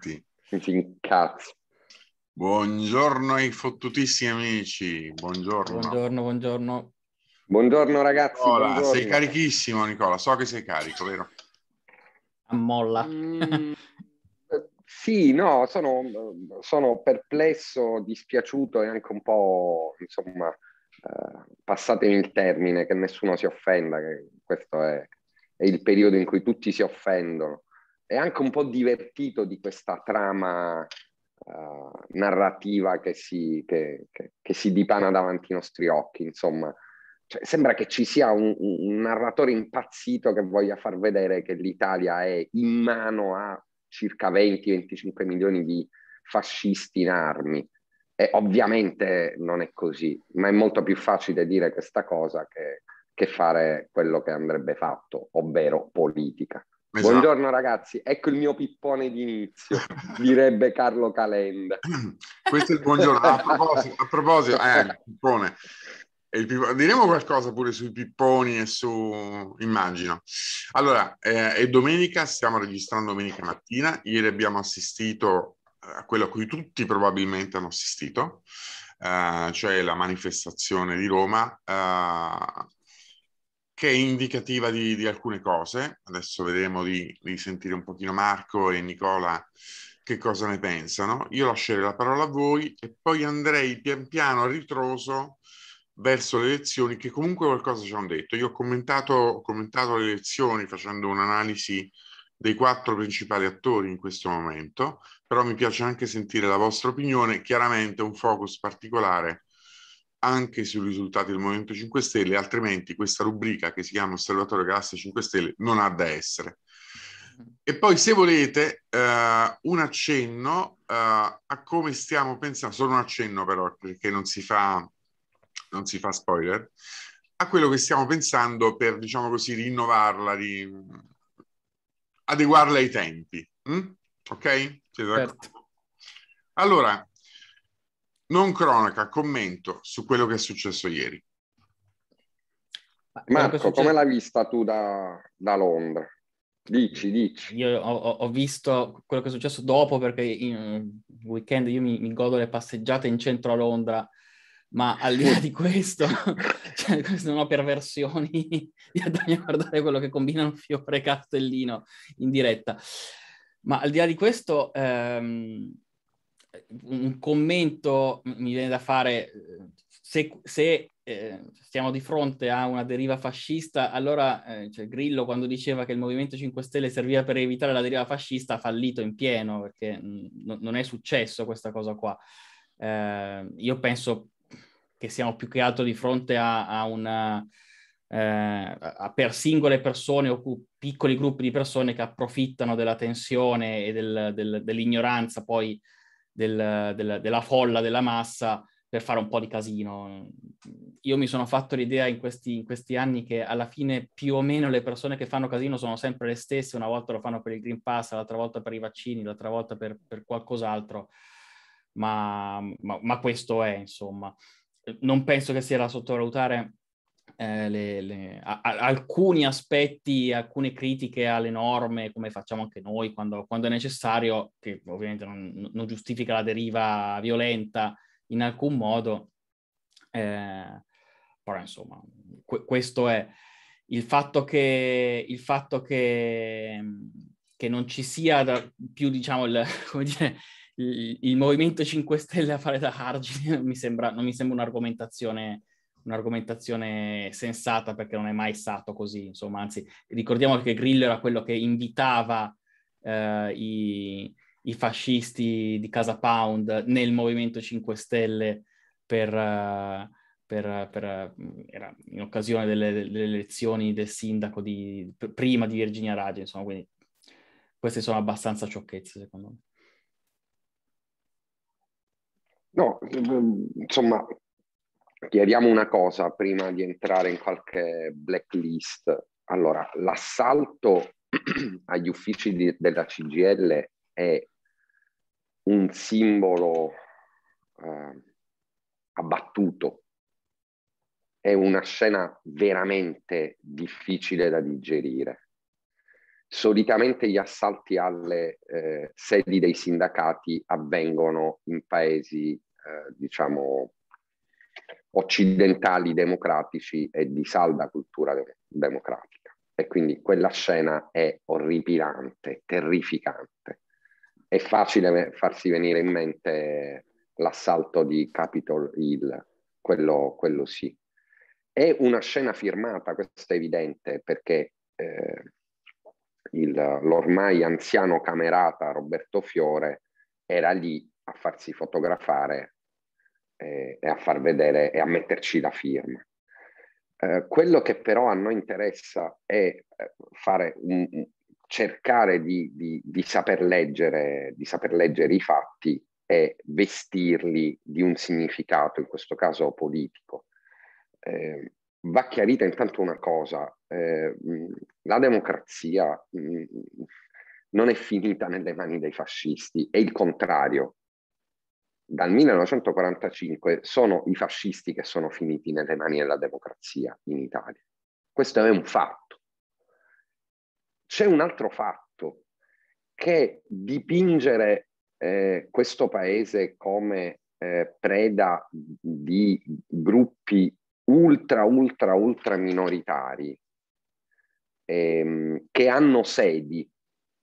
tutti. Cazzo. Buongiorno ai fottutissimi amici, buongiorno. Buongiorno, buongiorno. Buongiorno ragazzi. Nicola, buongiorno. sei carichissimo Nicola, so che sei carico, vero? molla. Mm, sì, no, sono, sono, perplesso, dispiaciuto e anche un po', insomma, eh, passatemi il termine, che nessuno si offenda, che questo è, è il periodo in cui tutti si offendono è anche un po' divertito di questa trama uh, narrativa che si, che, che, che si, dipana davanti ai nostri occhi, insomma. Cioè, sembra che ci sia un, un, narratore impazzito che voglia far vedere che l'Italia è in mano a circa 20-25 milioni di fascisti in armi. E ovviamente non è così, ma è molto più facile dire questa cosa che, che fare quello che andrebbe fatto, ovvero politica. Esatto. Buongiorno ragazzi, ecco il mio pippone di inizio, direbbe Carlo Calenda. Questo è il buongiorno. A proposito, a proposito eh, pippone. Pippone. Diremo qualcosa pure sui pipponi e su... immagino. Allora, eh, è domenica, stiamo registrando domenica mattina. Ieri abbiamo assistito a quello a cui tutti probabilmente hanno assistito, eh, cioè la manifestazione di Roma eh, che è indicativa di, di alcune cose. Adesso vedremo di, di, sentire un pochino Marco e Nicola che cosa ne pensano. Io lascerei la parola a voi e poi andrei pian piano a ritroso verso le elezioni che comunque qualcosa ci hanno detto. Io ho commentato, ho commentato le elezioni facendo un'analisi dei quattro principali attori in questo momento, però mi piace anche sentire la vostra opinione, chiaramente un focus particolare anche sui risultati del Movimento 5 Stelle, altrimenti questa rubrica che si chiama Osservatorio Galassia 5 Stelle non ha da essere. E poi, se volete, eh, un accenno eh, a come stiamo pensando, solo un accenno però, perché non si fa, non si fa spoiler, a quello che stiamo pensando per, diciamo così, rinnovarla, di, adeguarla ai tempi. Mm? Ok? certo. Allora, non cronaca, commento su quello che è successo ieri. Marco, ecco, come l'hai vista tu da, da Londra? Dici, dici. Io ho, ho, visto quello che è successo dopo perché in weekend io mi, mi godo le passeggiate in centro a Londra, ma al di là di questo, cioè, non ho perversioni di andare a guardare quello che combinano Fiore e Castellino in diretta. Ma al di là di questo, ehm, un commento mi viene da fare, eh, se, se eh, siamo di fronte a una deriva fascista, allora eh, cioè Grillo quando diceva che il Movimento 5 Stelle serviva per evitare la deriva fascista ha fallito in pieno perché mm, n- non è successo questa cosa qua. Eh, io penso che siamo più che altro di fronte a, a una... Eh, a per singole persone o piccoli gruppi di persone che approfittano della tensione e del, del, dell'ignoranza poi del, del, della folla, della massa, per fare un po' di casino. Io mi sono fatto l'idea in questi, in questi, anni che alla fine più o meno le persone che fanno casino sono sempre le stesse, una volta lo fanno per il Green Pass, l'altra volta per i vaccini, l'altra volta per, per qualcos'altro, ma, ma, ma questo è insomma. Non penso che sia da sottovalutare eh, le, le, a, a, alcuni aspetti, alcune critiche alle norme, come facciamo anche noi quando, quando è necessario, che ovviamente non, non, giustifica la deriva violenta in alcun modo, eh, però insomma, que, questo è il fatto che, il fatto che, che non ci sia da, più, diciamo, il, come dire, il, il, Movimento 5 Stelle a fare da argine non mi sembra, non mi sembra un'argomentazione un'argomentazione sensata perché non è mai stato così, insomma, anzi ricordiamo che Grillo era quello che invitava eh, i, i, fascisti di Casa Pound nel Movimento 5 Stelle per, eh, per, per eh, era in occasione delle, delle, elezioni del sindaco di, prima di Virginia Raggi, insomma, quindi queste sono abbastanza sciocchezze secondo me. No, ehm, insomma, chiariamo una cosa prima di entrare in qualche blacklist. Allora, l'assalto agli uffici di, della CGL è un simbolo eh, abbattuto, è una scena veramente difficile da digerire. Solitamente gli assalti alle eh, sedi dei sindacati avvengono in paesi, eh, diciamo, occidentali democratici e di salda cultura de- democratica. E quindi quella scena è orripilante, terrificante. È facile farsi venire in mente l'assalto di Capitol Hill, quello, quello sì. È una scena firmata, questo è evidente, perché eh, il, l'ormai anziano camerata Roberto Fiore era lì a farsi fotografare e, eh, e a far vedere e a metterci la firma. Eh, quello che però a noi interessa è eh, fare un, cercare di, di, di, saper leggere, di saper leggere i fatti e vestirli di un significato, in questo caso politico. Eh, va chiarita intanto una cosa, eh, la democrazia mh, mm, non è finita nelle mani dei fascisti, è il contrario dal 1945 sono i fascisti che sono finiti nelle mani della democrazia in Italia. Questo è un fatto. C'è un altro fatto che dipingere eh, questo paese come eh, preda di gruppi ultra, ultra, ultra minoritari ehm, che hanno sedi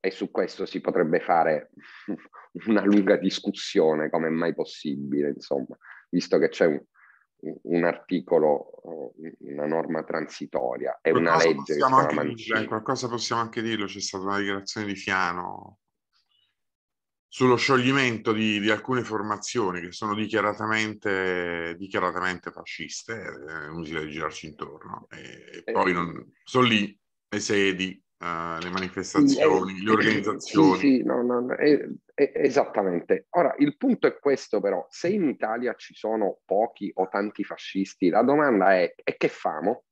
e su questo si potrebbe fare una lunga discussione, come è mai possibile, insomma, visto che c'è un, un articolo, una norma transitoria, è una legge. Possiamo anche mancina. dire, eh, qualcosa possiamo anche dirlo, c'è stata una dichiarazione di Fiano sullo scioglimento di, di alcune formazioni che sono dichiaratamente, dichiaratamente fasciste, eh, è inutile girarci intorno, e, e eh, poi non, sono lì le sedi uh, le manifestazioni, sì, le organizzazioni. Sì, sì, no, no, no, eh, eh, esattamente. Ora, il punto è questo però, se in Italia ci sono pochi o tanti fascisti, la domanda è, e che famo?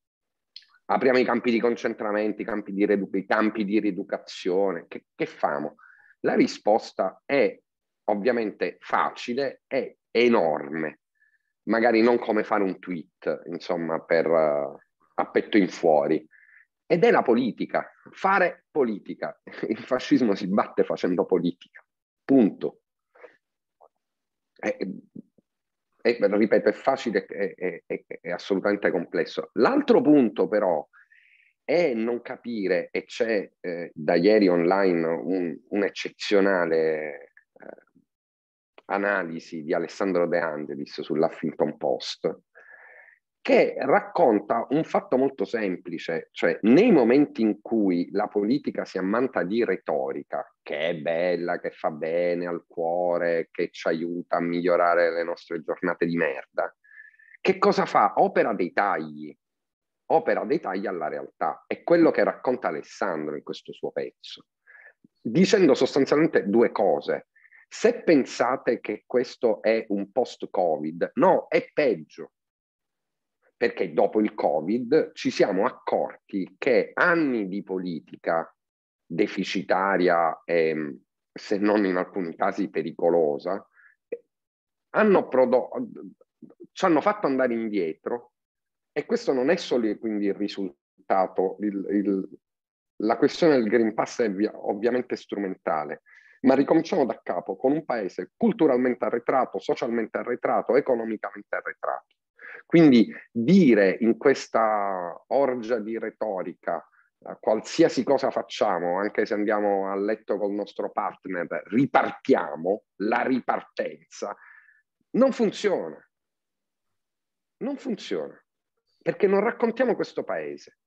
Apriamo i campi di concentramento, i campi di, redu- i campi di rieducazione, che, che famo? La risposta è ovviamente facile e enorme, magari non come fare un tweet, insomma, per uh, a petto in fuori, ed è la politica, fare politica. Il fascismo si batte facendo politica, punto. E, eh, e, eh, eh, ripeto, è facile e è, è, è assolutamente complesso. L'altro punto però è non capire, e c'è eh, da ieri online un, un eh, analisi di Alessandro De Angelis sull'Huffington Post, che racconta un fatto molto semplice, cioè nei momenti in cui la politica si ammanta di retorica, che è bella, che fa bene al cuore, che ci aiuta a migliorare le nostre giornate di merda, che cosa fa? Opera dei tagli, opera dei tagli alla realtà. È quello che racconta Alessandro in questo suo pezzo, dicendo sostanzialmente due cose. Se pensate che questo è un post-Covid, no, è peggio perché dopo il Covid ci siamo accorti che anni di politica deficitaria e mm, se non in alcuni casi pericolosa hanno prodotto, ci hanno fatto andare indietro e questo non è solo quindi il risultato, il, il, la questione del Green Pass è ovviamente strumentale, ma ricominciamo da capo con un paese culturalmente arretrato, socialmente arretrato, economicamente arretrato. Quindi dire in questa orgia di retorica eh, qualsiasi cosa facciamo, anche se andiamo a letto col nostro partner, ripartiamo, la ripartenza, non funziona. Non funziona, perché non raccontiamo questo paese.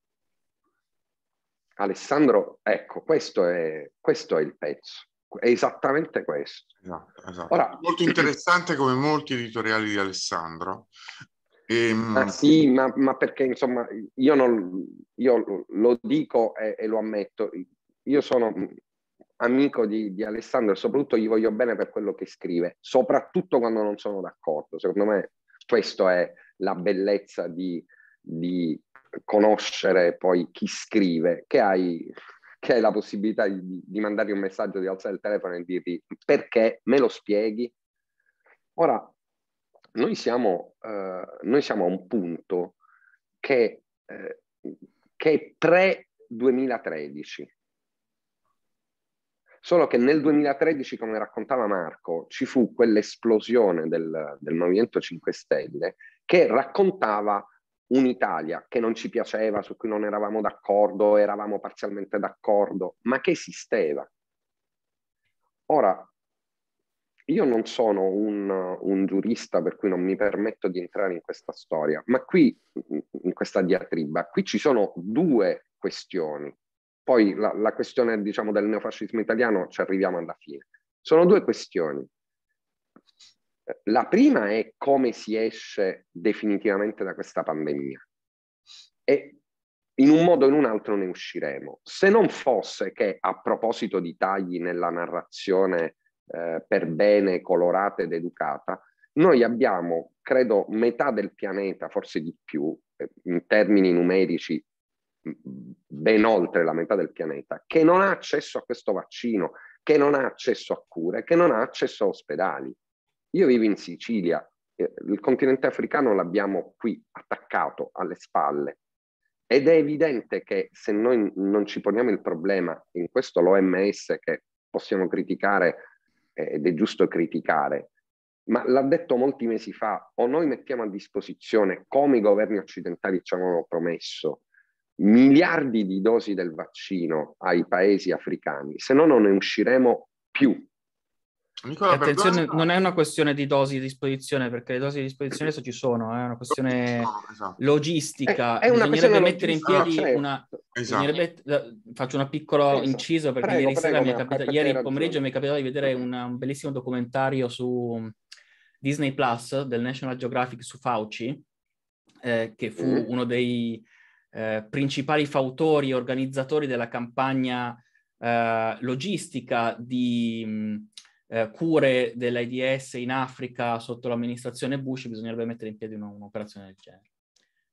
Alessandro, ecco, questo è, questo è il pezzo, è esattamente questo. Esatto, esatto. Ora, Molto interessante come molti editoriali di Alessandro, e... Ehm, ah, sì, ma, ma, perché insomma io, non, io lo dico e, e, lo ammetto, io sono amico di, di Alessandro e soprattutto gli voglio bene per quello che scrive, soprattutto quando non sono d'accordo. Secondo me questa è la bellezza di, di conoscere poi chi scrive, che hai, che hai la possibilità di, di, mandargli un messaggio, di alzare il telefono e dirgli perché me lo spieghi. Ora, noi siamo, eh, noi siamo a un punto che, eh, che è pre-2013. Solo che nel 2013, come raccontava Marco, ci fu quell'esplosione del, del Movimento 5 Stelle che raccontava un'Italia che non ci piaceva, su cui non eravamo d'accordo, eravamo parzialmente d'accordo, ma che esisteva. Ora, io non sono un, un, giurista per cui non mi permetto di entrare in questa storia, ma qui, in questa diatriba, qui ci sono due questioni. Poi la, la questione, diciamo, del neofascismo italiano ci arriviamo alla fine. Sono due questioni. La prima è come si esce definitivamente da questa pandemia. E in un modo o in un altro ne usciremo. Se non fosse che a proposito di tagli nella narrazione eh, per bene colorata ed educata, noi abbiamo, credo, metà del pianeta, forse di più, eh, in termini numerici ben oltre la metà del pianeta, che non ha accesso a questo vaccino, che non ha accesso a cure, che non ha accesso a ospedali. Io vivo in Sicilia, eh, il continente africano l'abbiamo qui attaccato alle spalle ed è evidente che se noi non ci poniamo il problema, in questo l'OMS che possiamo criticare eh, ed è giusto criticare, ma l'ha detto molti mesi fa, o noi mettiamo a disposizione, come i governi occidentali ci avevano promesso, miliardi di dosi del vaccino ai paesi africani, se no non ne usciremo più. Nicola attenzione, Bergoglio... non è una questione di dosi a disposizione, perché le dosi a disposizione ci sono, eh, è una questione esatto. logistica. È, è una questione mettere in piedi certo. una... Esatto. Bisognerebbe... Eh, faccio una piccola esatto. inciso, perché prego, ieri, prego, prego, capita... ieri pomeriggio mi è capitato di vedere una, un bellissimo documentario su mm, Disney Plus del National Geographic su Fauci, eh, che fu mm. uno dei eh, principali fautori e organizzatori della campagna eh, logistica di mm, eh, cure dell'AIDS in Africa sotto l'amministrazione Bush, bisognerebbe mettere in piedi un'operazione del genere.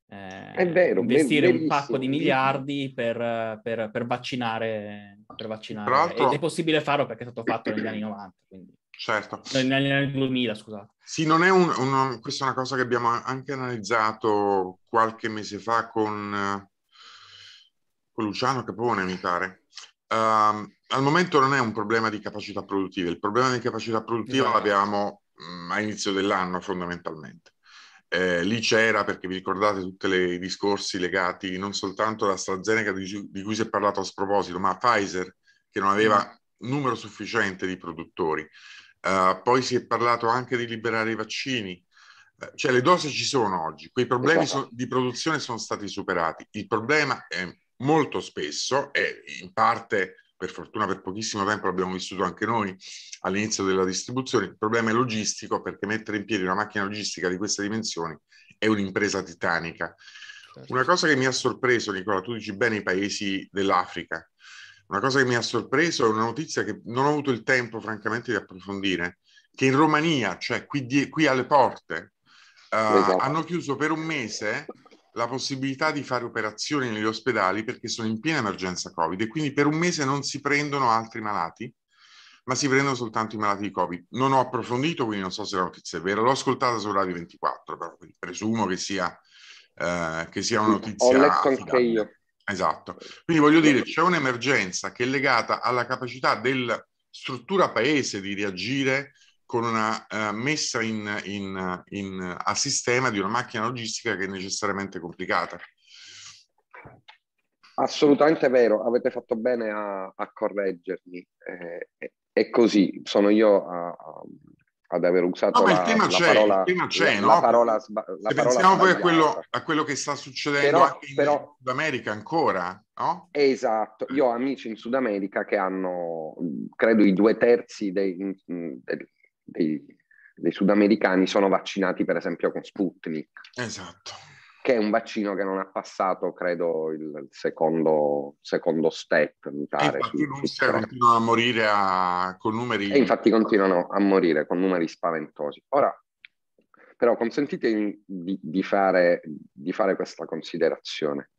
Eh, è vero, investire un pacco di miliardi per, per, per vaccinare, per vaccinare. Ed è possibile farlo perché è stato fatto negli anni 90. Quindi. Certo. Negli anni 2000, scusate. Sì, non è un, un, questa è una cosa che abbiamo anche analizzato qualche mese fa con, eh, con Luciano Capone, mi pare. Ehm, al momento non è un problema di capacità produttiva, il problema di capacità produttiva no. Esatto. l'abbiamo mh, mm, a inizio dell'anno fondamentalmente. Eh, lì c'era, perché vi ricordate tutti i discorsi legati non soltanto alla AstraZeneca di, di, cui si è parlato a sproposito, ma a Pfizer che non aveva mm. numero sufficiente di produttori. Uh, poi si è parlato anche di liberare i vaccini, eh, cioè le dosi ci sono oggi, quei problemi esatto. so, di produzione sono stati superati. Il problema è molto spesso e in parte per fortuna per pochissimo tempo l'abbiamo vissuto anche noi all'inizio della distribuzione, il problema è logistico perché mettere in piedi una macchina logistica di queste dimensioni è un'impresa titanica. Certo. Una cosa che mi ha sorpreso, Nicola, tu dici bene i paesi dell'Africa, una cosa che mi ha sorpreso è una notizia che non ho avuto il tempo francamente di approfondire, che in Romania, cioè qui, die- qui alle porte, uh, esatto. hanno chiuso per un mese la possibilità di fare operazioni negli ospedali perché sono in piena emergenza Covid e quindi per un mese non si prendono altri malati, ma si prendono soltanto i malati di Covid. Non ho approfondito, quindi non so se la notizia è vera, l'ho ascoltata su Radio 24, però presumo che sia, eh, che sia una notizia. Ho letto anche io. Esatto. Quindi voglio dire, c'è un'emergenza che è legata alla capacità della struttura paese di reagire con una uh, messa in, in, in, a sistema di una macchina logistica che è necessariamente complicata. Assolutamente vero, avete fatto bene a, a correggermi. Eh, è così, sono io a, a, ad aver usato no, la, il tema la c'è, parola, il tema la, no? la parola, sba- la Se parola pensiamo poi a quello, a quello, che sta succedendo però, anche in però, Sud America ancora, no? Esatto, io ho amici in Sud America che hanno, credo, i due terzi dei, dei, dei, dei sudamericani sono vaccinati per esempio con Sputnik. Esatto. Che è un vaccino che non ha passato, credo, il secondo, secondo step. Mi pare, infatti su, Russia continua a morire a, con numeri... E infatti continuano a morire con numeri spaventosi. Ora, però consentitemi di, di, fare, di fare, questa considerazione.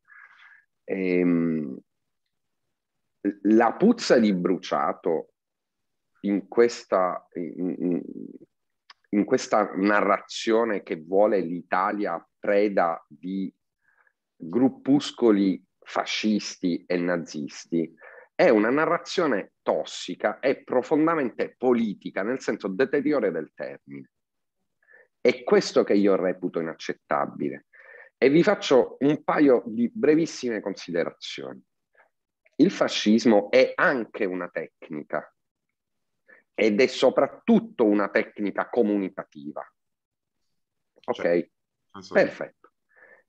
Ehm, la puzza di bruciato in questa, in, in questa narrazione che vuole l'Italia preda di gruppuscoli fascisti e nazisti, è una narrazione tossica e profondamente politica nel senso deteriore del termine. È questo che io reputo inaccettabile. E vi faccio un paio di brevissime considerazioni. Il fascismo è anche una tecnica ed è soprattutto una tecnica comunicativa. Ok? Cioè, Perfetto.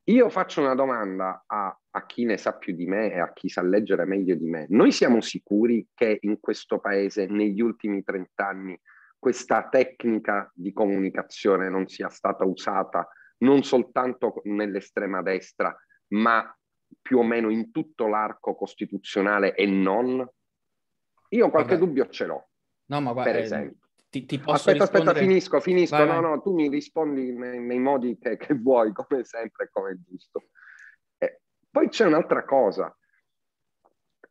Io faccio una domanda a, a, chi ne sa più di me e a chi sa leggere meglio di me. Noi siamo sicuri che in questo paese negli ultimi 30 anni questa tecnica di comunicazione non sia stata usata non soltanto nell'estrema destra, ma più o meno in tutto l'arco costituzionale e non? Io qualche Vabbè. dubbio ce l'ho. No, ma guarda, per ehm, esempio. Ti, ti posso aspetta, rispondere... aspetta, finisco, finisco. Vai, no, vai. no, tu mi rispondi nei, nei modi che, che, vuoi, come sempre, come giusto. Eh, poi c'è un'altra cosa.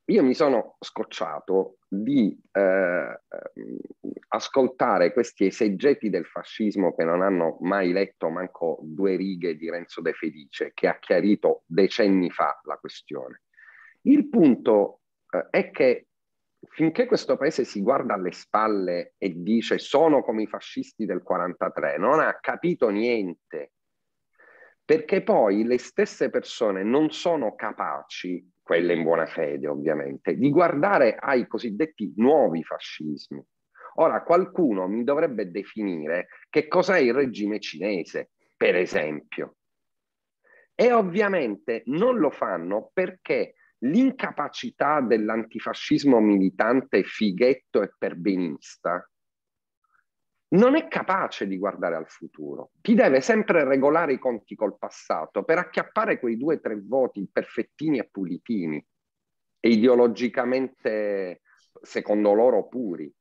Io mi sono scocciato di eh, ascoltare questi esegeti del fascismo che non hanno mai letto manco due righe di Renzo De Felice, che ha chiarito decenni fa la questione. Il punto eh, è che finché questo paese si guarda alle spalle e dice sono come i fascisti del 43, non ha capito niente, perché poi le stesse persone non sono capaci, quelle in buona fede ovviamente, di guardare ai cosiddetti nuovi fascismi. Ora qualcuno mi dovrebbe definire che cos'è il regime cinese, per esempio. E ovviamente non lo fanno perché l'incapacità dell'antifascismo militante fighetto e perbenista non è capace di guardare al futuro. Ti deve sempre regolare i conti col passato per acchiappare quei due o tre voti perfettini e pulitini e ideologicamente, secondo loro, puri.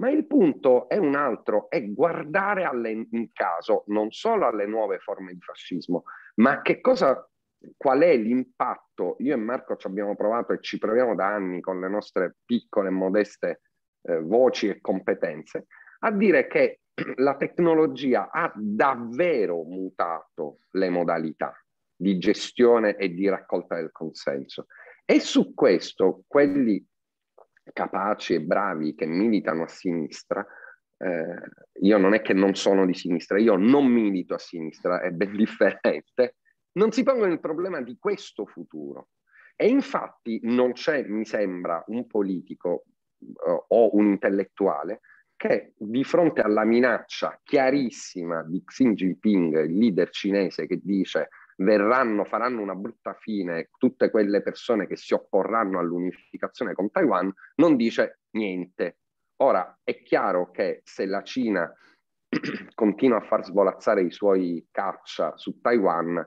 Ma il punto è un altro, è guardare alle, in caso non solo alle nuove forme di fascismo, ma che cosa qual è l'impatto? Io e Marco ci abbiamo provato e ci proviamo da anni con le nostre piccole e modeste eh, voci e competenze a dire che la tecnologia ha davvero mutato le modalità di gestione e di raccolta del consenso. E su questo quelli capaci e bravi che militano a sinistra, eh, io non è che non sono di sinistra, io non milito a sinistra, è ben differente, non si pongono il problema di questo futuro. E infatti non c'è, mi sembra, un politico uh, o un intellettuale che di fronte alla minaccia chiarissima di Xi Jinping, il leader cinese che dice verranno, faranno una brutta fine tutte quelle persone che si opporranno all'unificazione con Taiwan, non dice niente. Ora è chiaro che se la Cina continua a far svolazzare i suoi caccia su Taiwan,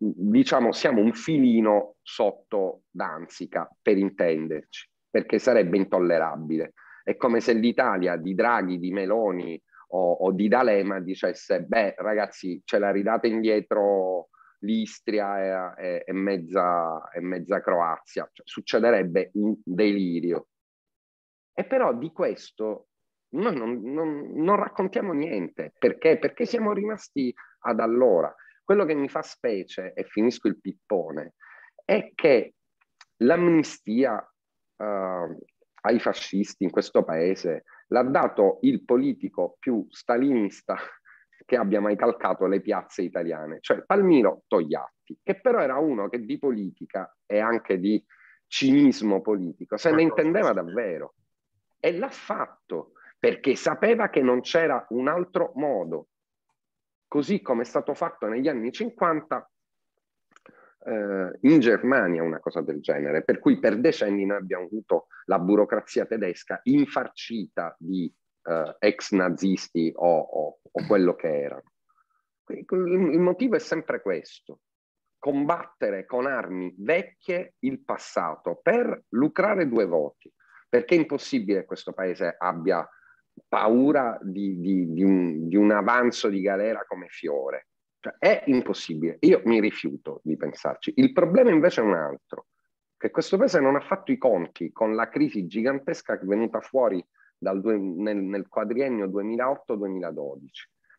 diciamo siamo un filino sotto Danzica, per intenderci, perché sarebbe intollerabile. È come se l'Italia di Draghi, di Meloni o, o di D'Alema dicesse, beh ragazzi, ce la ridate indietro l'Istria e, e, e, mezza, e mezza, Croazia. Cioè, succederebbe un delirio. E però di questo noi non, non, non raccontiamo niente. Perché? Perché siamo rimasti ad allora. Quello che mi fa specie, e finisco il pippone, è che l'amnistia uh, ai fascisti in questo paese l'ha dato il politico più stalinista che abbia mai calcato le piazze italiane, cioè Palmiro Togliatti, che però era uno che di politica e anche di cinismo politico se ne intendeva davvero e l'ha fatto perché sapeva che non c'era un altro modo così come è stato fatto negli anni 50 eh, in Germania, una cosa del genere, per cui per decenni noi abbiamo avuto la burocrazia tedesca infarcita di eh, ex nazisti o, o, o quello che erano. Il motivo è sempre questo, combattere con armi vecchie il passato per lucrare due voti, perché è impossibile che questo paese abbia paura di, di, di, un, di un avanzo di galera come fiore. Cioè, è impossibile. Io mi rifiuto di pensarci. Il problema invece è un altro, che questo paese non ha fatto i conti con la crisi gigantesca che è venuta fuori due, nel, nel, quadriennio 2008-2012.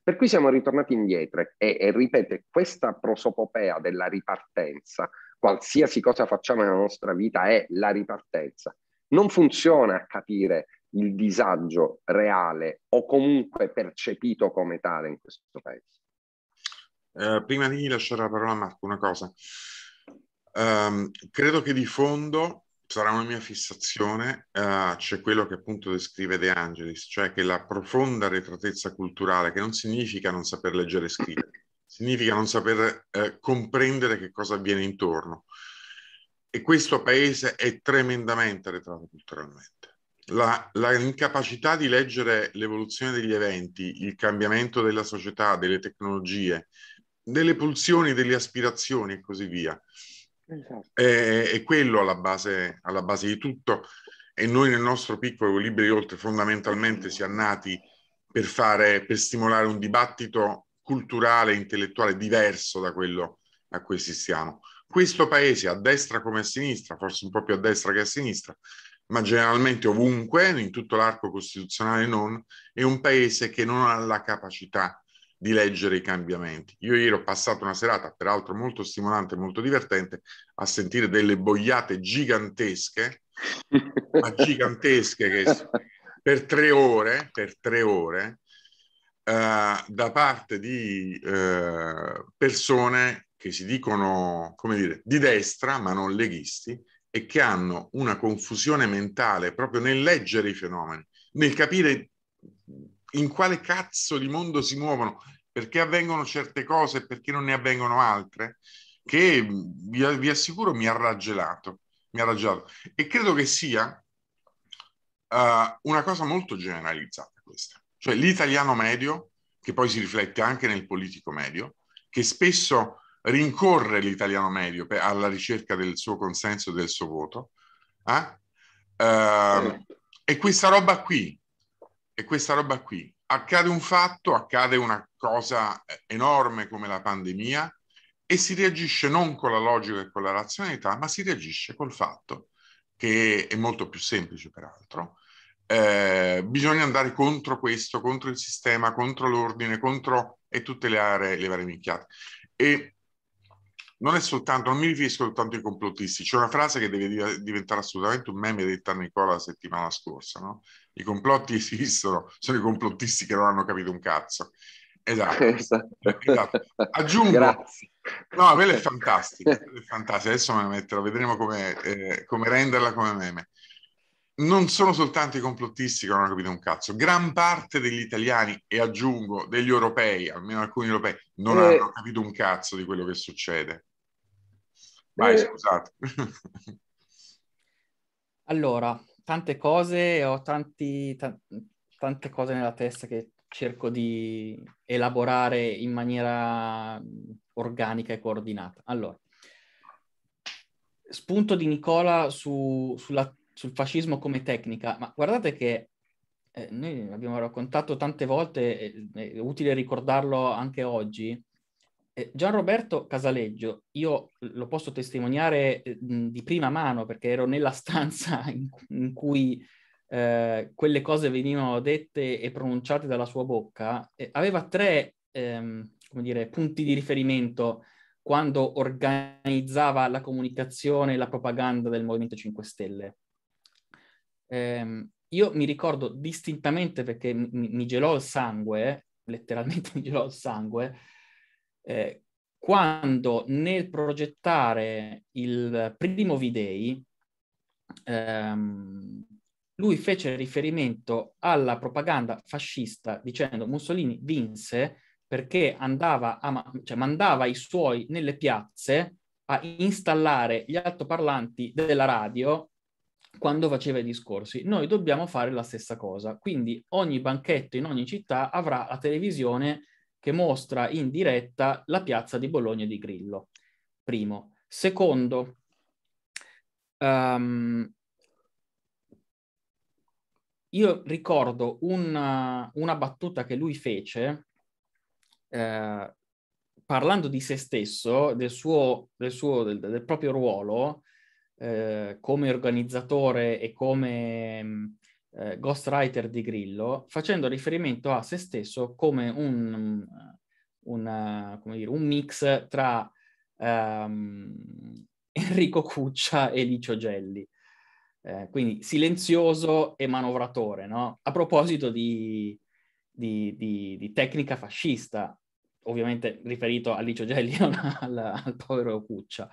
Per cui siamo ritornati indietro e, e ripete, questa prosopopea della ripartenza, qualsiasi cosa facciamo nella nostra vita è la ripartenza. Non funziona a capire il disagio reale o comunque percepito come tale in questo paese. Eh, prima di lasciare la parola a Marco, una cosa. Um, credo che di fondo sarà una mia fissazione, uh, c'è quello che appunto descrive De Angelis, cioè che la profonda retratezza culturale, che non significa non saper leggere e scrivere, significa non saper uh, comprendere che cosa avviene intorno. E questo paese è tremendamente retrato culturalmente la, la incapacità di leggere l'evoluzione degli eventi, il cambiamento della società, delle tecnologie, delle pulsioni, delle aspirazioni e così via. Esatto. È, eh, è, quello alla base, alla base, di tutto e noi nel nostro piccolo Libri Oltre fondamentalmente siamo nati per, fare, per stimolare un dibattito culturale intellettuale diverso da quello a cui assistiamo. Questo paese, a destra come a sinistra, forse un po' più a destra che a sinistra, ma generalmente ovunque, in tutto l'arco costituzionale non, è un paese che non ha la capacità di leggere i cambiamenti. Io ieri ho passato una serata, peraltro molto stimolante e molto divertente, a sentire delle boiate gigantesche, ma gigantesche, che per tre ore, per tre ore, eh, da parte di eh, persone che si dicono, come dire, di destra, ma non leghisti, e che hanno una confusione mentale proprio nel leggere i fenomeni, nel capire in quale cazzo di mondo si muovono, perché avvengono certe cose e perché non ne avvengono altre, che mm, vi, vi assicuro mi ha raggelato, mi ha raggelato. E credo che sia uh, una cosa molto generalizzata questa. Cioè l'italiano medio, che poi si riflette anche nel politico medio, che spesso rincorre l'italiano medio per, alla ricerca del suo consenso e del suo voto. Eh? Eh, e questa roba qui, e questa roba qui, accade un fatto, accade una cosa eh, enorme come la pandemia e si reagisce non con la logica e con la razionalità, ma si reagisce col fatto che è molto più semplice peraltro. Eh, bisogna andare contro questo, contro il sistema, contro l'ordine, contro e tutte le aree, le varie minchiate. E non è soltanto, non mi riferisco soltanto ai complottisti, c'è una frase che deve diventare assolutamente un meme detta a Nicola la settimana scorsa, no? I complotti esistono, sono i complottisti che non hanno capito un cazzo. Esatto, esatto. esatto. aggiungo, Grazie. no, quella è fantastica, è fantastica. adesso me la metterò, vedremo come, eh, come renderla come meme. Non sono soltanto i complottisti che non hanno capito un cazzo, gran parte degli italiani e aggiungo degli europei, almeno alcuni europei, non eh... hanno capito un cazzo di quello che succede. Vai, eh... scusate. allora, tante cose, ho tanti, t- tante cose nella testa che cerco di elaborare in maniera organica e coordinata. Allora, spunto di Nicola su, sulla, sul fascismo come tecnica, ma guardate che eh, noi abbiamo raccontato tante volte, è, eh, è utile ricordarlo anche oggi, eh, Gianroberto Casaleggio, io lo posso testimoniare eh, di prima mano perché ero nella stanza in, cui eh, quelle cose venivano dette e pronunciate dalla sua bocca, aveva tre ehm, dire, punti di riferimento quando organizzava la comunicazione e la propaganda del Movimento 5 Stelle. Eh, io mi ricordo distintamente perché mi, mi gelò il sangue, letteralmente mi gelò il sangue, eh, quando nel progettare il primo V-Day ehm, lui fece riferimento alla propaganda fascista dicendo Mussolini vinse perché andava a, cioè, mandava i suoi nelle piazze a installare gli altoparlanti della radio quando faceva i discorsi. Noi dobbiamo fare la stessa cosa, quindi ogni banchetto in ogni città avrà la televisione che mostra in diretta la piazza di Bologna di Grillo. Primo. Secondo, um, io ricordo una, una, battuta che lui fece eh, parlando di se stesso, del suo, del, suo, del, del proprio ruolo eh, come organizzatore e come eh, ghostwriter di Grillo, facendo riferimento a se stesso come un, mm, una, eh, come dire, un mix tra ehm, Enrico Cuccia e Licio Gelli. Eh, quindi silenzioso e manovratore, no? A proposito di, di, di, di, tecnica fascista, ovviamente riferito a Licio Gelli, al, al povero Cuccia.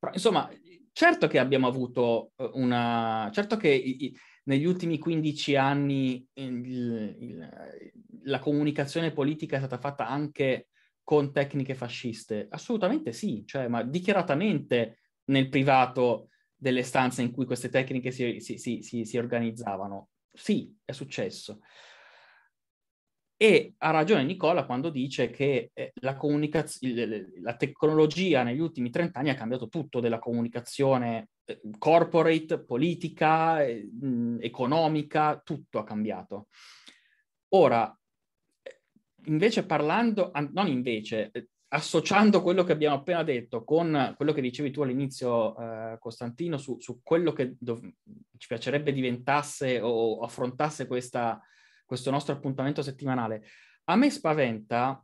Però, insomma, certo che abbiamo avuto eh, una... certo che i, negli ultimi 15 anni il, il, la comunicazione politica è stata fatta anche con tecniche fasciste? Assolutamente sì, cioè, ma dichiaratamente nel privato delle stanze in cui queste tecniche si, si, si, si organizzavano. Sì, è successo. E ha ragione Nicola quando dice che eh, la, comunicaz- la tecnologia negli ultimi 30 anni ha cambiato tutto della comunicazione eh, corporate, politica, eh, economica, tutto ha cambiato. Ora, eh, invece parlando, non invece, associando quello che abbiamo appena detto con quello che dicevi tu all'inizio, eh, Costantino, su, su, quello che dov- ci piacerebbe diventasse o affrontasse questa, questo nostro appuntamento settimanale, a me spaventa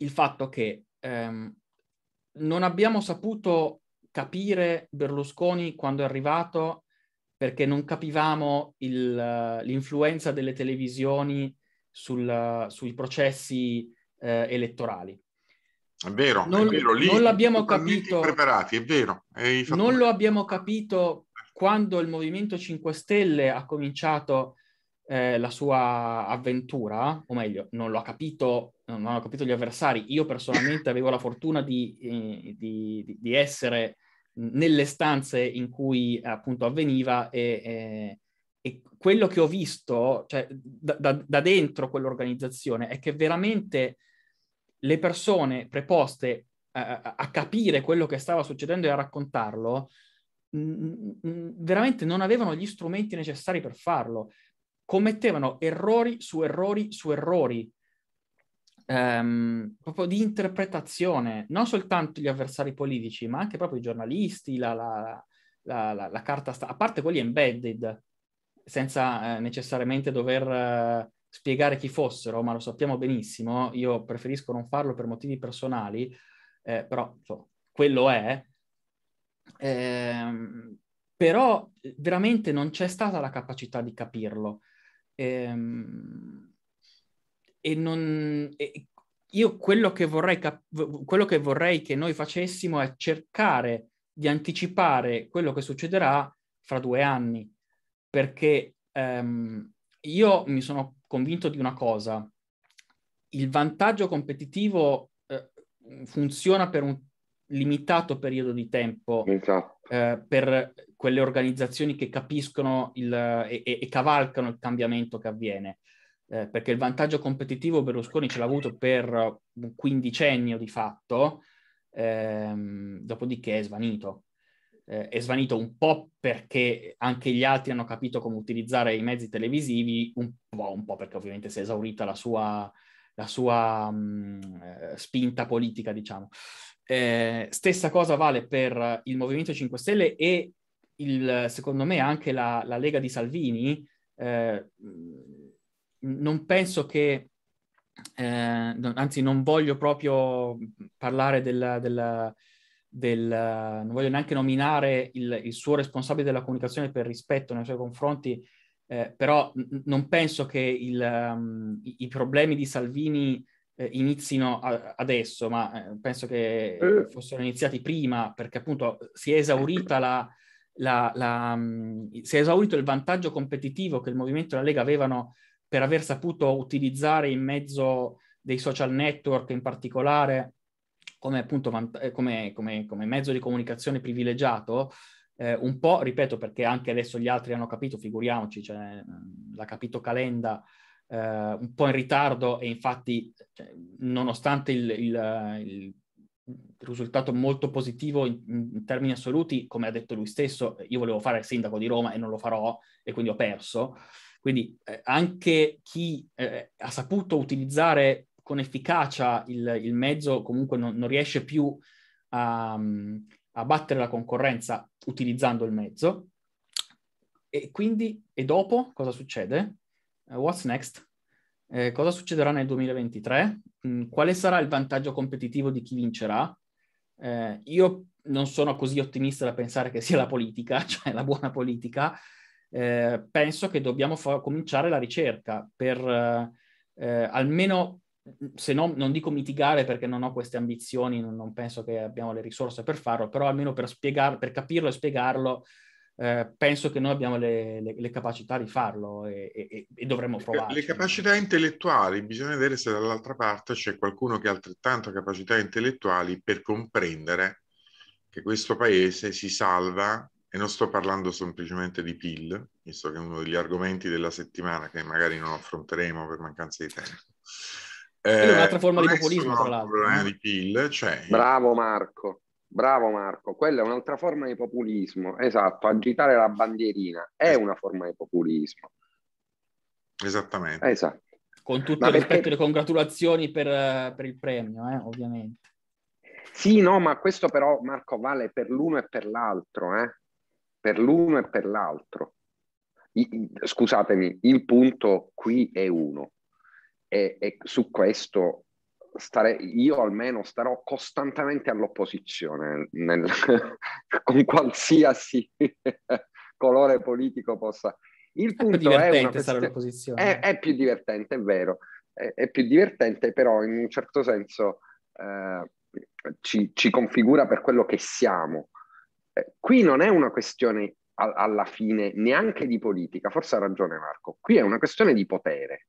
il fatto che ehm, non abbiamo saputo capire Berlusconi quando è arrivato perché non capivamo il, l'influenza delle televisioni sul, sui processi eh, elettorali. È vero, non, è vero. Lì, non l'abbiamo capito. Preparati, è vero. È non lo abbiamo capito quando il Movimento 5 Stelle ha cominciato eh, la sua avventura, o meglio, non lo ha capito, non hanno capito gli avversari. Io personalmente avevo la fortuna di, eh, di, di essere nelle stanze in cui appunto avveniva e, e, e quello che ho visto cioè, da, da, da, dentro quell'organizzazione è che veramente le persone preposte a, a capire quello che stava succedendo e a raccontarlo veramente non avevano gli strumenti necessari per farlo commettevano errori su errori su errori ehm, proprio di interpretazione, non soltanto gli avversari politici, ma anche proprio i giornalisti, la, la, la, la carta, sta- a parte quelli embedded, senza eh, necessariamente dover eh, spiegare chi fossero, ma lo sappiamo benissimo, io preferisco non farlo per motivi personali, eh, però so, quello è. Ehm, però veramente non c'è stata la capacità di capirlo. Ehm, e non... E io quello che, vorrei cap- quello che vorrei che noi facessimo è cercare di anticipare quello che succederà fra due anni, perché ehm, io mi sono convinto di una cosa, il vantaggio competitivo eh, funziona per un limitato periodo di tempo esatto. eh, per quelle organizzazioni che capiscono il, e, e, cavalcano il cambiamento che avviene eh, perché il vantaggio competitivo Berlusconi ce l'ha avuto per un quindicennio di fatto, ehm, dopodiché è svanito. Eh, è svanito un po' perché anche gli altri hanno capito come utilizzare i mezzi televisivi, un po', un po perché ovviamente si è esaurita la sua, la sua mh, mm, eh, spinta politica, diciamo. Eh, stessa cosa vale per il Movimento 5 Stelle e il, secondo me anche la, la Lega di Salvini. Eh, non penso che, eh, no, anzi non voglio proprio parlare del, della, della non voglio neanche nominare il, il, suo responsabile della comunicazione per rispetto nei suoi confronti, eh, però n- non penso che il, um, i, problemi di Salvini eh, inizino a- adesso, ma eh, penso che eh. fossero iniziati prima, perché appunto si è esaurita la... La, la, um, si è esaurito il vantaggio competitivo che il movimento e la Lega avevano per aver saputo utilizzare in mezzo dei social network in particolare come, appunto, eh, come, come, come mezzo di comunicazione privilegiato, eh, un po', ripeto, perché anche adesso gli altri hanno capito, figuriamoci, cioè, l'ha capito Calenda eh, un po' in ritardo e infatti cioè, nonostante il, il, il, risultato molto positivo in, in, termini assoluti, come ha detto lui stesso, io volevo fare il sindaco di Roma e non lo farò e quindi ho perso. Quindi eh, anche chi eh, ha saputo utilizzare con efficacia il, il mezzo comunque non, non riesce più a, mm, a, battere la concorrenza utilizzando il mezzo. E quindi, e dopo cosa succede? Uh, what's next? Eh, cosa succederà nel 2023? Mm, quale sarà il vantaggio competitivo di chi vincerà? Eh, io non sono così ottimista da pensare che sia la politica, cioè la buona politica, eh, penso che dobbiamo fa- cominciare la ricerca per eh, almeno, se no, non dico mitigare perché non ho queste ambizioni, non, non, penso che abbiamo le risorse per farlo, però almeno per, spiegar- per capirlo e spiegarlo, eh, penso che noi abbiamo le, le, le capacità di farlo e, e, e dovremmo provare. Le capacità intellettuali, bisogna vedere se dall'altra parte c'è qualcuno che ha altrettanto capacità intellettuali per comprendere che questo paese si salva e non sto parlando semplicemente di PIL, visto che è uno degli argomenti della settimana che magari non affronteremo per mancanza di tempo. Eh, è un'altra forma di populismo, tra l'altro. problema eh. di PIL, cioè... Bravo Marco, bravo Marco. Quella è un'altra forma di populismo, esatto. Agitare la bandierina è una forma di populismo. Esattamente. Esatto. Con tutto il rispetto perché... le congratulazioni per, eh, per il premio, eh, ovviamente. Sì, no, ma questo però, Marco, vale per l'uno e per l'altro. Eh? per l'uno e per l'altro. I, scusatemi, il punto qui è uno e, e su questo stare, io almeno starò costantemente all'opposizione nel, con qualsiasi colore politico possa. Il punto è, più è, questione, è, è, più divertente, è vero, è, più divertente, però in un certo senso eh, ci, ci configura per quello che siamo eh, qui non è una questione a- alla fine neanche di politica, forse ha ragione Marco, qui è una questione di potere.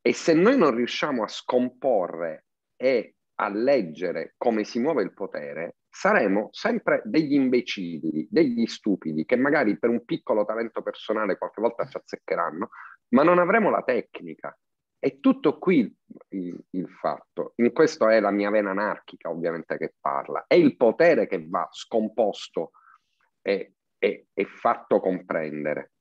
E se noi non riusciamo a scomporre e a leggere come si muove il potere, saremo sempre degli imbecilli, degli stupidi, che magari per un piccolo talento personale qualche volta ci azzeccheranno, ma non avremo la tecnica. È tutto qui il, il, il fatto. In questo è la mia vena anarchica, ovviamente, che parla. È il potere che va scomposto e, e, e fatto comprendere.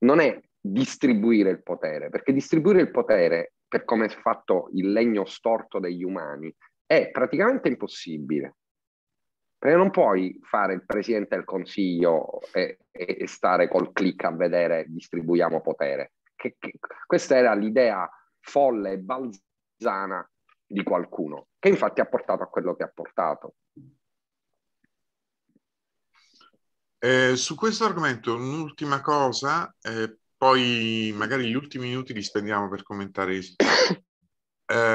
Non è distribuire il potere, perché distribuire il potere, per come è fatto il legno storto degli umani, è praticamente impossibile. Perché non puoi fare il presidente del consiglio e, e stare col click a vedere distribuiamo potere. Che, che, questa era l'idea folle e balzana di qualcuno, che infatti ha portato a quello che ha portato. Eh, su questo argomento un'ultima cosa, eh, poi magari gli ultimi minuti li spendiamo per commentare. eh,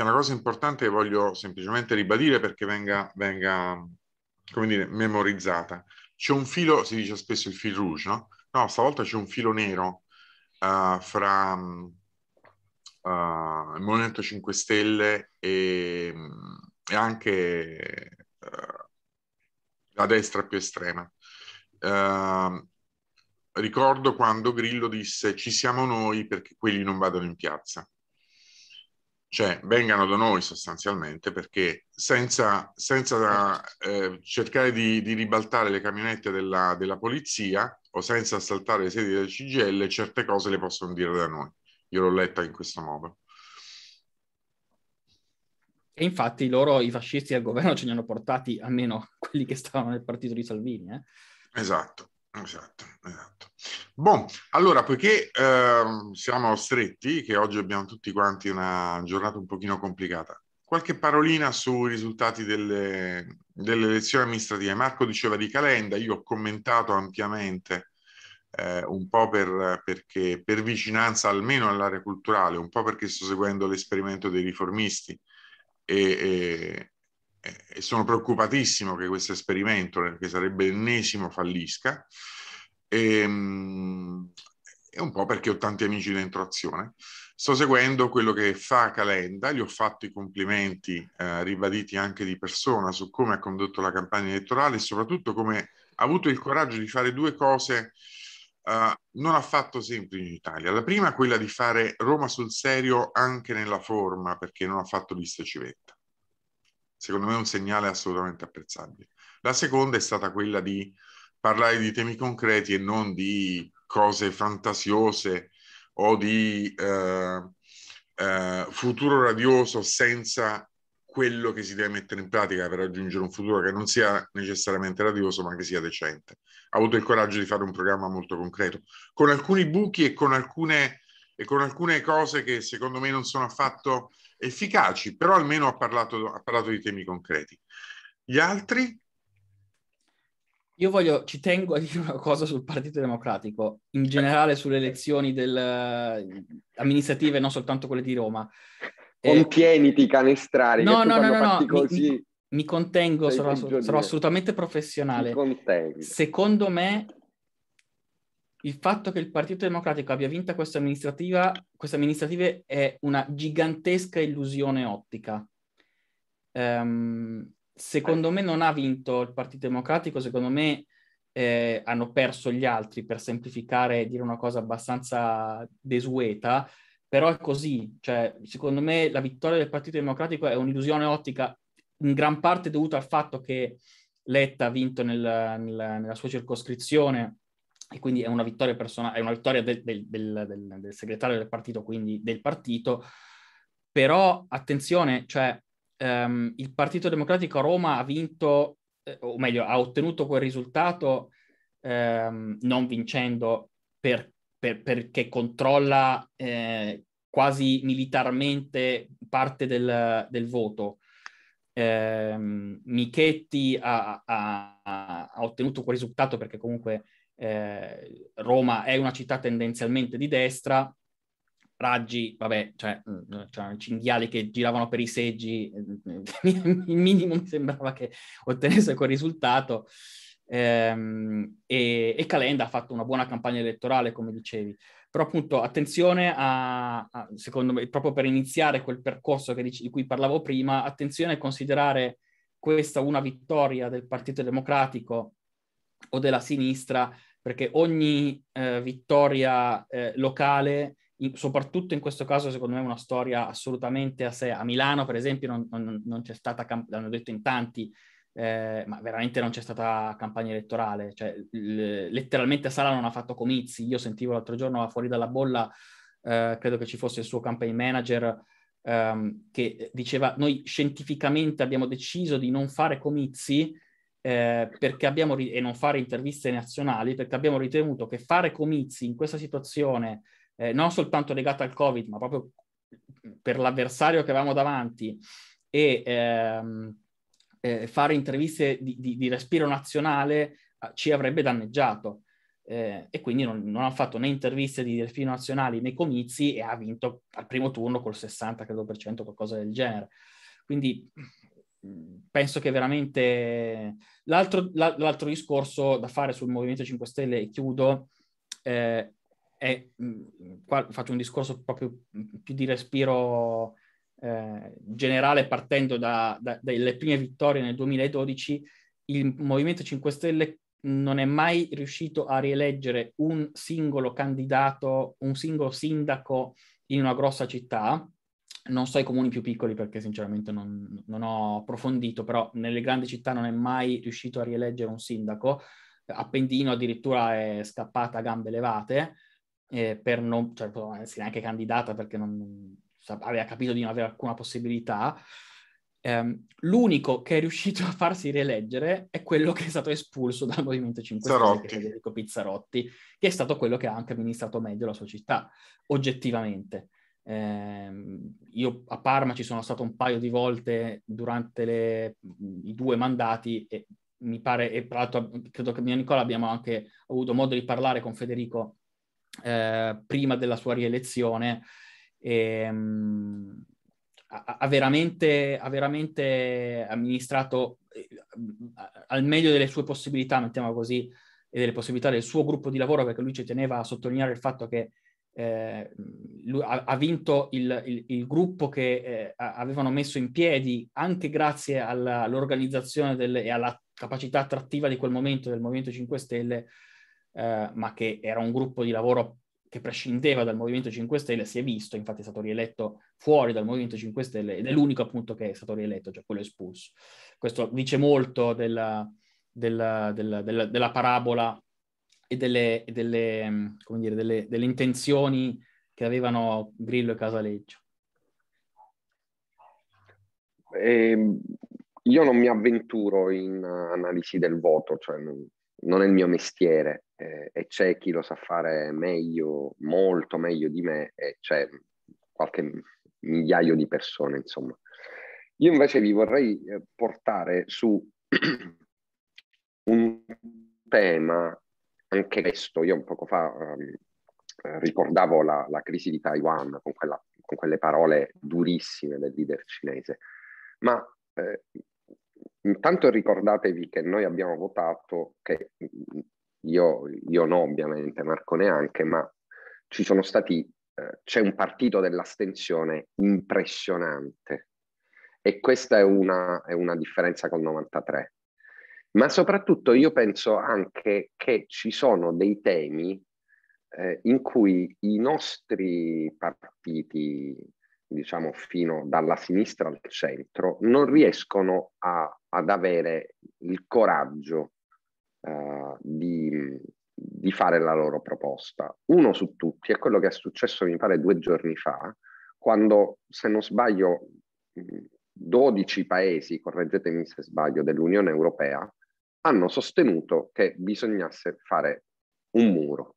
è una cosa importante che voglio semplicemente ribadire perché venga, venga come dire, memorizzata. C'è un filo, si dice spesso il fil rouge, no? No, stavolta c'è un filo nero uh, fra uh, il Movimento 5 Stelle e, e anche uh, la destra più estrema. Ehm, ricordo quando Grillo disse ci siamo noi perché quelli non vadano in piazza cioè vengano da noi sostanzialmente perché senza, senza eh, cercare di, di, ribaltare le camionette della, della, polizia o senza assaltare le sedi del CGL certe cose le possono dire da noi. Io l'ho letta in questo modo. E infatti loro, i fascisti al governo, ce li hanno portati, almeno quelli che stavano nel partito di Salvini. Eh? Esatto. Esatto, esatto. Bon, allora, poiché eh, siamo stretti, che oggi abbiamo tutti quanti una giornata un pochino complicata, qualche parolina sui risultati delle, delle elezioni amministrative. Marco diceva di Calenda, io ho commentato ampiamente eh, un po' per, perché, per vicinanza almeno all'area culturale, un po' perché sto seguendo l'esperimento dei riformisti e, e, eh, e sono preoccupatissimo che questo esperimento, che sarebbe l'ennesimo, fallisca, e, ehm, e un po' perché ho tanti amici dentro Azione. Sto seguendo quello che fa Calenda, gli ho fatto i complimenti eh, ribaditi anche di persona su come ha condotto la campagna elettorale e soprattutto come ha avuto il coraggio di fare due cose eh, non affatto semplici in Italia. La prima quella di fare Roma sul serio anche nella forma, perché non ha fatto liste civetta secondo me è un segnale assolutamente apprezzabile. La seconda è stata quella di parlare di temi concreti e non di cose fantasiose o di eh, eh, futuro radioso senza quello che si deve mettere in pratica per raggiungere un futuro che non sia necessariamente radioso ma che sia decente. Ha avuto il coraggio di fare un programma molto concreto, con alcuni buchi e con alcune, e con alcune cose che secondo me non sono affatto efficaci, però almeno ha parlato, ha parlato di temi concreti. Gli altri? Io voglio, ci tengo a dire una cosa sul Partito Democratico, in generale sulle elezioni del, amministrative, non soltanto quelle di Roma. Eh, Contieniti, canestrari. No, no, no, no, no. Così... Mi, mi, contengo, sarò, sarò, assolutamente professionale. Secondo me il fatto che il Partito Democratico abbia vinto questa amministrativa, queste amministrative è una gigantesca illusione ottica. Um, secondo me non ha vinto il Partito Democratico, secondo me eh, hanno perso gli altri, per semplificare e dire una cosa abbastanza desueta, però è così, cioè, secondo me la vittoria del Partito Democratico è un'illusione ottica in gran parte dovuta al fatto che Letta ha vinto nel, nel, nella sua circoscrizione e quindi è una vittoria, personale, è una vittoria del, del, del, del, segretario del partito, quindi del partito, però attenzione, cioè, um, il Partito Democratico a Roma ha vinto, eh, o meglio, ha ottenuto quel risultato um, non vincendo per, per, perché controlla eh, quasi militarmente parte del, voto. Eh, Michetti ha, ha, ha ottenuto quel risultato perché comunque eh, Roma è una città tendenzialmente di destra, Raggi, vabbè, cioè, mm, mm, cioè cinghiali che giravano per i seggi, mm, il minimo mi sembrava che ottenesse quel risultato, ehm, e, e, Calenda ha fatto una buona campagna elettorale, come dicevi. Però appunto attenzione a, a secondo me, proprio per iniziare quel percorso che, di cui parlavo prima, attenzione a considerare questa una vittoria del Partito Democratico o della sinistra perché ogni eh, vittoria eh, locale, in, soprattutto in questo caso secondo me è una storia assolutamente a sé. A Milano per esempio non, non, non c'è stata, camp- l'hanno detto in tanti, eh, ma veramente non c'è stata campagna elettorale, cioè l- letteralmente Sala non ha fatto comizi, io sentivo l'altro giorno fuori dalla bolla, eh, credo che ci fosse il suo campaign manager ehm, che diceva noi scientificamente abbiamo deciso di non fare comizi eh, perché abbiamo ri- e non fare interviste nazionali, perché abbiamo ritenuto che fare comizi in questa situazione, eh, non soltanto legata al Covid, ma proprio per l'avversario che avevamo davanti, e ehm, eh, fare interviste di, di, di respiro nazionale ah, ci avrebbe danneggiato. Eh, e quindi non, non, ha fatto né interviste di delfino nazionali né comizi e ha vinto al primo turno col 60 credo per cento qualcosa del genere quindi Mhmm, penso che veramente l'altro, l'altro, discorso da fare sul Movimento 5 Stelle e chiudo eh, è mhmm, qua faccio un discorso proprio mhmm, più di respiro eh, generale partendo da, da, dalle prime vittorie nel 2012 il Movimento 5 Stelle non è mai riuscito a rieleggere un singolo candidato, un singolo sindaco in una grossa città, non so i comuni più piccoli perché sinceramente non, non, ho approfondito, però nelle grandi città non è mai riuscito a rieleggere un sindaco. Appendino addirittura è scappata a gambe levate eh, per non, cioè, essere neanche candidata perché non, aveva capito di non avere alcuna possibilità. Ehm, l'unico che è riuscito a farsi rieleggere è quello che è stato espulso dal Movimento 5 Stelle, Federico Pizzarotti, che è stato quello che ha anche amministrato meglio la sua città, oggettivamente. Eh, io a Parma ci sono stato un paio di volte durante le, i due mandati e mi pare, e tra l'altro credo che io Nicola abbiamo anche avuto modo di parlare con Federico eh, prima della sua rielezione. E, ehm, mh, ha veramente, ha veramente, amministrato eh, al meglio delle sue possibilità, mettiamo così, e delle possibilità del suo gruppo di lavoro, perché lui ci teneva a sottolineare il fatto che eh, ha, ha, vinto il, il, il gruppo che eh, avevano messo in piedi anche grazie alla, all'organizzazione delle, e alla capacità attrattiva di quel momento del Movimento 5 Stelle, eh, ma che era un gruppo di lavoro che prescindeva dal Movimento 5 Stelle, si è visto, infatti è stato rieletto fuori dal Movimento 5 Stelle ed è l'unico appunto che è stato rieletto, cioè quello espulso. Questo dice molto della, della, della, della parabola e delle, e delle, mm, dire, delle, delle intenzioni che avevano Grillo e Casaleggio? Eh, io non mi avventuro in uh, analisi del voto, cioè non, non è il mio mestiere eh, e c'è chi lo sa fare meglio, molto meglio di me e c'è qualche migliaio di persone, insomma. Io invece vi vorrei eh, portare su un tema anche questo, io poco fa um, ricordavo la, la, crisi di Taiwan con, quella, con, quelle parole durissime del leader cinese, ma eh, intanto ricordatevi che noi abbiamo votato, che mm, io, io no ovviamente, Marco neanche, ma ci sono stati, eh, c'è un partito dell'astensione impressionante e questa è una, è una differenza col 93 ma soprattutto io penso anche che ci sono dei temi eh, in cui i nostri partiti, diciamo fino dalla sinistra al centro, non riescono a, ad avere il coraggio uh, di, di, fare la loro proposta. Uno su tutti è quello che è successo, mi pare, due giorni fa, quando, se non sbaglio, 12 paesi, correggetemi se sbaglio, dell'Unione Europea hanno sostenuto che bisognasse fare un muro,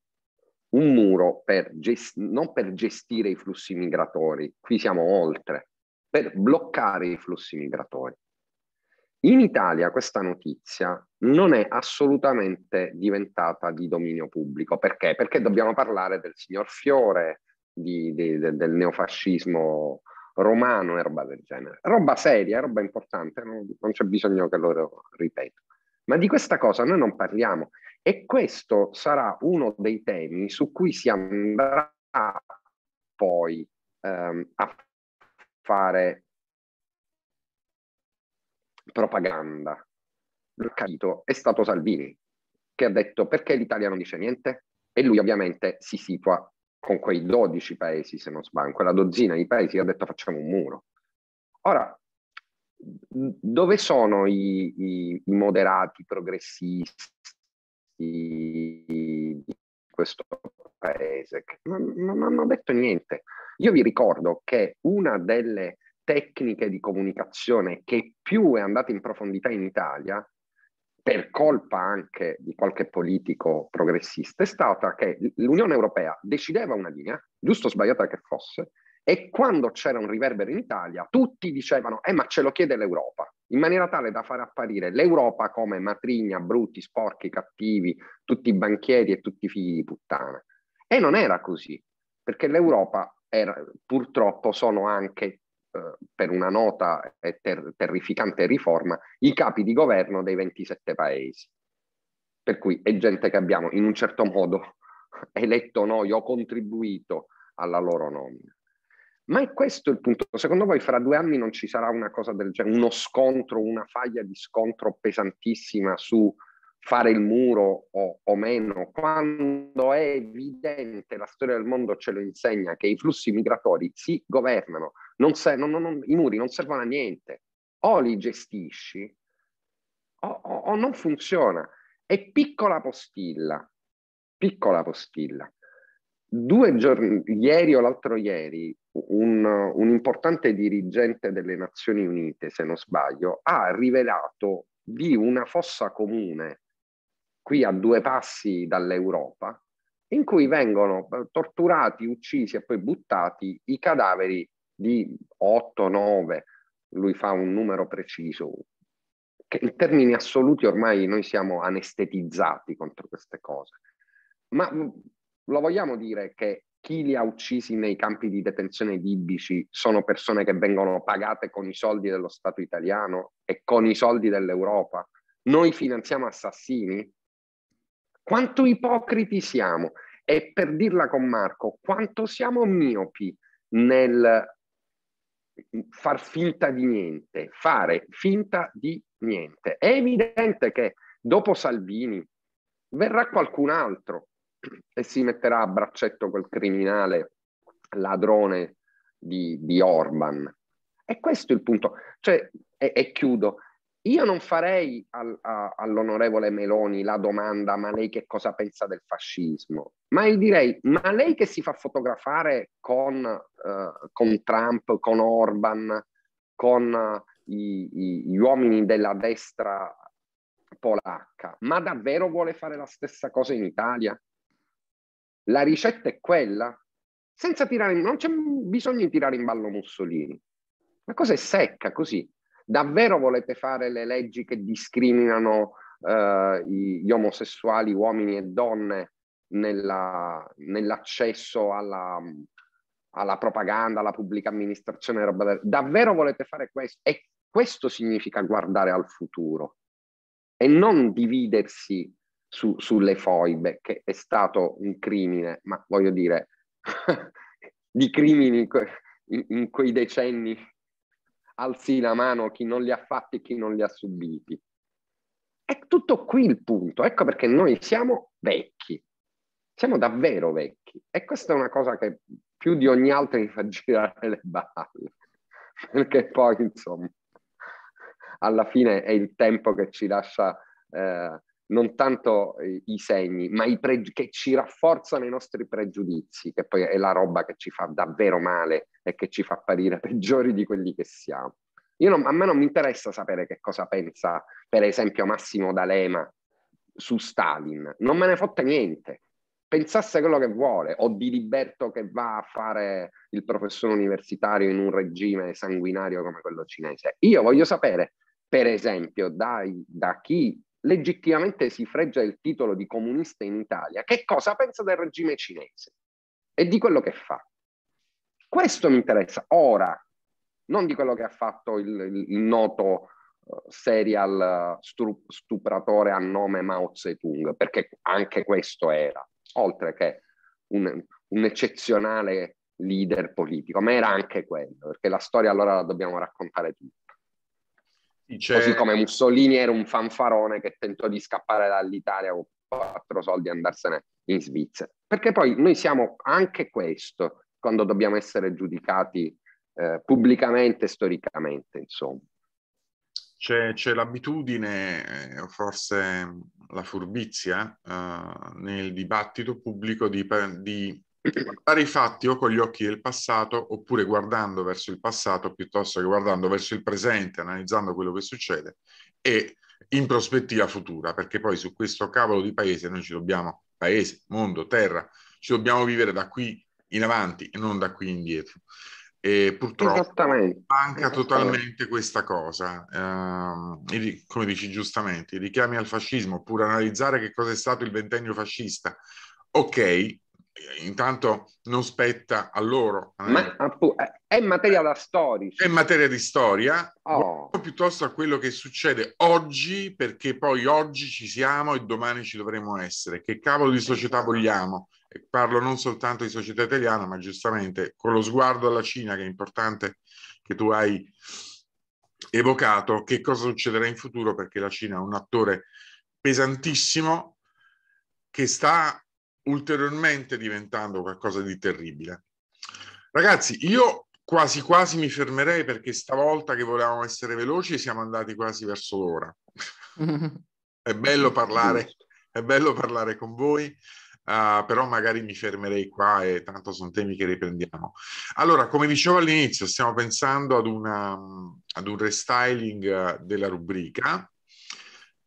un muro per gest- non per gestire i flussi migratori, qui siamo oltre, per bloccare i flussi migratori. In Italia questa notizia non è assolutamente diventata di dominio pubblico. Perché? Perché dobbiamo parlare del signor Fiore, di, di, del, del neofascismo romano e roba del genere. Roba seria, roba importante, non, non c'è bisogno che lo ripeto. Ma di questa cosa noi non parliamo e questo sarà uno dei temi su cui si andrà poi ehm, a fare propaganda. Capito, è stato Salvini che ha detto perché l'Italia non dice niente e lui ovviamente si situa con quei 12 paesi, se non sbaglio, quella dozzina di paesi, ha detto facciamo un muro. Ora, dove sono i, i, i moderati progressisti di questo paese? Non, non hanno detto niente. Io vi ricordo che una delle tecniche di comunicazione che più è andata in profondità in Italia, per colpa anche di qualche politico progressista, è stata che l'Unione Europea decideva una linea, giusto o sbagliata che fosse, e quando c'era un riverbero in Italia, tutti dicevano, eh ma ce lo chiede l'Europa, in maniera tale da far apparire l'Europa come matrigna, brutti, sporchi, cattivi, tutti i banchieri e tutti i figli di puttana. E non era così, perché l'Europa era, purtroppo sono anche, eh, per una nota e ter- terrificante riforma, i capi di governo dei 27 paesi. Per cui è gente che abbiamo in un certo modo eletto noi o contribuito alla loro nomina. Ma è questo il punto. Secondo voi fra due anni non ci sarà una cosa del genere, uno scontro, una faglia di scontro pesantissima su fare il muro o, o, meno, quando è evidente, la storia del mondo ce lo insegna, che i flussi migratori si governano, non se, non, non, i muri non servono a niente, o li gestisci o, o, o non funziona. È piccola postilla, piccola postilla due giorni, ieri o l'altro ieri, un, un, importante dirigente delle Nazioni Unite, se non sbaglio, ha rivelato di una fossa comune qui a due passi dall'Europa, in cui vengono torturati, uccisi e poi buttati i cadaveri di 8, 9, lui fa un numero preciso, che in termini assoluti ormai noi siamo anestetizzati contro queste cose. Ma lo vogliamo dire che chi li ha uccisi nei campi di detenzione libici sono persone che vengono pagate con i soldi dello Stato italiano e con i soldi dell'Europa. Noi finanziamo assassini? Quanto ipocriti siamo? E per dirla con Marco, quanto siamo miopi nel far finta di niente, fare finta di niente. È evidente che dopo Salvini verrà qualcun altro e si metterà a braccetto quel criminale ladrone di, di Orban. E questo è il punto. Cioè, e, e chiudo, io non farei al, a, all'onorevole Meloni la domanda ma lei che cosa pensa del fascismo, ma io direi ma lei che si fa fotografare con, uh, con Trump, con Orban, con uh, i, i, gli uomini della destra polacca, ma davvero vuole fare la stessa cosa in Italia? La ricetta è quella, senza tirare, non c'è bisogno di tirare in ballo Mussolini. La cosa è secca così. Davvero volete fare le leggi che discriminano eh, gli omosessuali, uomini e donne, nella, nell'accesso alla, alla, propaganda, alla pubblica amministrazione? Roba da... Davvero volete fare questo? E questo significa guardare al futuro e non dividersi su, sulle foibe, che è stato un crimine, ma voglio dire, di crimini in, in quei decenni alzi la mano chi non li ha fatti e chi non li ha subiti. È tutto qui il punto, ecco perché noi siamo vecchi, siamo davvero vecchi e questa è una cosa che più di ogni altra mi fa girare le balle, perché poi insomma alla fine è il tempo che ci lascia eh, non tanto eh, i segni, ma i pregi- che ci rafforzano i nostri pregiudizi, che poi è la roba che ci fa davvero male e che ci fa apparire peggiori di quelli che siamo. Non, a me non mi interessa sapere che cosa pensa, per esempio, Massimo D'Alema su Stalin, non me ne fotte niente. Pensasse quello che vuole, o di Liberto che va a fare il professore universitario in un regime sanguinario come quello cinese. Io voglio sapere, per esempio, dai, da chi legittimamente si freggia il titolo di comunista in Italia, che cosa pensa del regime cinese e di quello che fa. Questo mi interessa ora, non di quello che ha fatto il, il, noto eh, serial stru- stupratore a nome Mao Zedong, perché anche questo era, oltre che un, un eccezionale leader politico, ma era anche quello, perché la storia allora la dobbiamo raccontare tutti. C'è... Così come Mussolini era un fanfarone che tentò di scappare dall'Italia con quattro soldi e andarsene in Svizzera. Perché poi noi siamo anche questo quando dobbiamo essere giudicati eh, pubblicamente e storicamente, insomma. C'è, c'è, l'abitudine, eh, o forse la furbizia, eh, nel dibattito pubblico di, di guardare i fatti o con gli occhi del passato oppure guardando verso il passato piuttosto che guardando verso il presente, analizzando quello che succede e in prospettiva futura, perché poi su questo cavolo di paese noi ci dobbiamo, paese, mondo, terra, ci dobbiamo vivere da qui in avanti e non da qui indietro. E purtroppo manca totalmente questa cosa. Eh, come dici giustamente, i richiami al fascismo, oppure analizzare che cosa è stato il ventennio fascista, ok, eh, intanto non spetta a loro. Eh. Ma eh, è materia da storia. È materia di storia, oh. piuttosto a quello che succede oggi, perché poi oggi ci siamo e domani ci dovremo essere. Che cavolo di società esatto. vogliamo? parlo non soltanto di società italiana, ma giustamente con lo sguardo alla Cina, che è importante che tu hai evocato, che cosa succederà in futuro, perché la Cina è un attore pesantissimo che sta ulteriormente diventando qualcosa di terribile. Ragazzi, io quasi quasi mi fermerei perché stavolta che volevamo essere veloci siamo andati quasi verso l'ora. è, bello parlare, è bello parlare con voi. Uh, però magari mi fermerei qua e tanto sono temi che riprendiamo. Allora, come dicevo all'inizio, stiamo pensando ad, una, ad un restyling eh, della rubrica.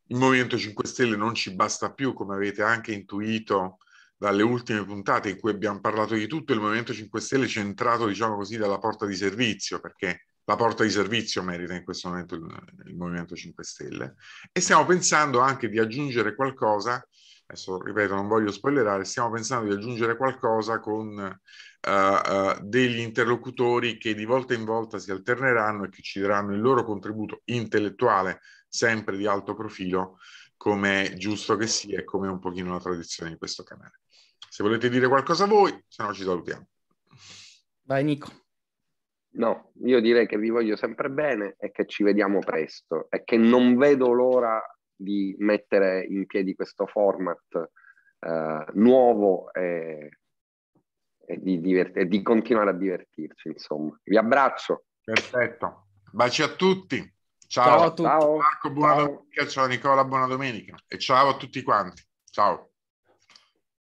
Il Movimento 5 Stelle non ci basta più, come avete anche intuito, dalle ultime puntate in cui abbiamo parlato di tutto, il Movimento 5 Stelle centrato, diciamo così, dalla porta di servizio, perché la porta di servizio merita in questo momento il, il Movimento 5 Stelle. E stiamo pensando anche di aggiungere qualcosa adesso ripeto, non voglio spoilerare, stiamo pensando di aggiungere qualcosa con uh, uh, degli interlocutori che di volta in volta si alterneranno e che ci daranno il loro contributo intellettuale, sempre di alto profilo, come è giusto che sia e come è un pochino la tradizione di questo canale. Se volete dire qualcosa voi, se no ci salutiamo. Vai Nico. No, io direi che vi voglio sempre bene e che ci vediamo presto e che non vedo l'ora di mettere in piedi questo format eh, nuovo e, e, di divert- e di continuare a divertirci, insomma. Vi abbraccio. Perfetto. Baci a tutti. Ciao, ciao a tutti. Ciao. Marco, buona ciao. domenica. Ciao Nicola, buona domenica. E ciao a tutti quanti. Ciao.